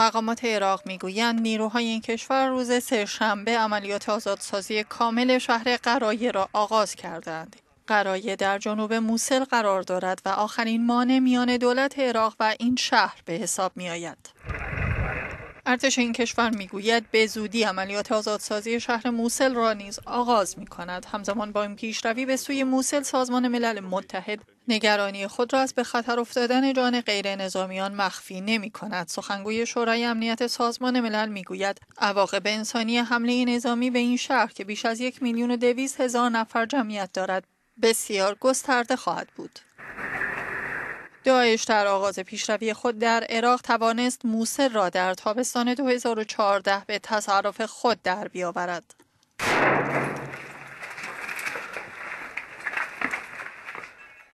مقامات عراق میگویند نیروهای این کشور روز سهشنبه عملیات آزادسازی کامل شهر قرایه را آغاز کردند. قرایه در جنوب موسل قرار دارد و آخرین مانع میان دولت عراق و این شهر به حساب می آید. ارتش این کشور میگوید به زودی عملیات آزادسازی شهر موسل را نیز آغاز می کند همزمان با این پیشروی به سوی موسل سازمان ملل متحد نگرانی خود را از به خطر افتادن جان غیر نظامیان مخفی نمی کند. سخنگوی شورای امنیت سازمان ملل می گوید عواقب انسانی حمله نظامی به این شهر که بیش از یک میلیون و دویست هزار نفر جمعیت دارد بسیار گسترده خواهد بود. داعش در آغاز پیشروی خود در عراق توانست موسر را در تابستان 2014 به تصرف خود در بیاورد.